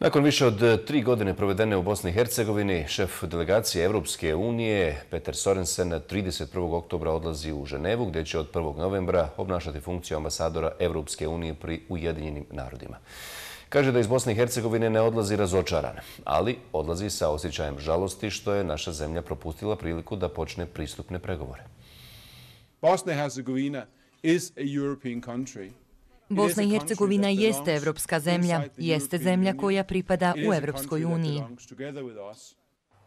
Nakon više od e, tri godine provedene u Bosni i Hercegovini, šef delegacije Europske unije Peter Sorensen 31. oktobra odlazi u Ženevu gdje će od 1. novembra obnašati funkciju ambasadora Europske unije pri Ujedinjenim narodima. Kaže da iz Bosne i Hercegovine ne odlazi razočaran, ali odlazi sa osjećajem žalosti što je naša zemlja propustila priliku da počne pristupne pregovore. Bosna i Hercegovina is a European country. Bosna i Hercegovina jeste evropska zemlja, jeste zemlja koja pripada u Evropskoj uniji.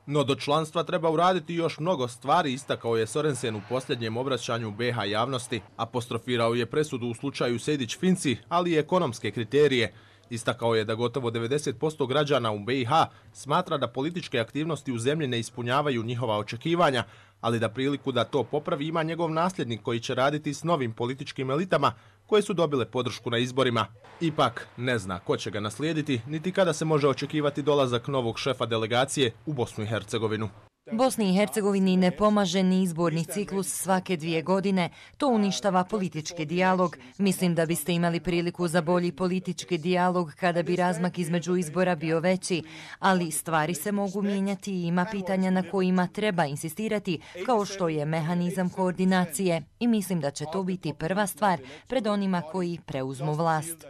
No do članstva treba uraditi još mnogo stvari, istakao je Sorensen u posljednjem obraćanju BH javnosti. Apostrofirao je presudu u slučaju Sedić-Finci, ali i ekonomske kriterije. Istakao je da gotovo 90% građana u BiH smatra da političke aktivnosti u zemlji ne ispunjavaju njihova očekivanja, ali da priliku da to popravi ima njegov nasljednik koji će raditi s novim političkim elitama koje su dobile podršku na izborima. Ipak ne zna ko će ga naslijediti, niti kada se može očekivati dolazak novog šefa delegacije u Bosnu i Hercegovinu. Bosni i Hercegovini ne pomaže ni izborni ciklus svake dvije godine. To uništava politički dijalog. Mislim da biste imali priliku za bolji politički dijalog kada bi razmak između izbora bio veći, ali stvari se mogu mijenjati i ima pitanja na kojima treba insistirati, kao što je mehanizam koordinacije. I mislim da će to biti prva stvar pred onima koji preuzmu vlast.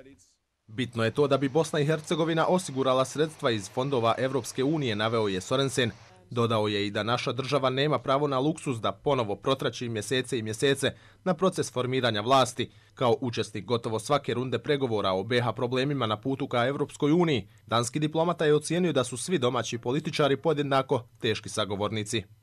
Bitno je to da bi Bosna i Hercegovina osigurala sredstva iz fondova Europske unije, naveo je Sorensen. Dodao je i da naša država nema pravo na luksuz da ponovo protraći mjesece i mjesece na proces formiranja vlasti. Kao učesnik gotovo svake runde pregovora o BH problemima na putu ka Europskoj uniji, danski diplomata je ocijenio da su svi domaći političari podjednako teški sagovornici.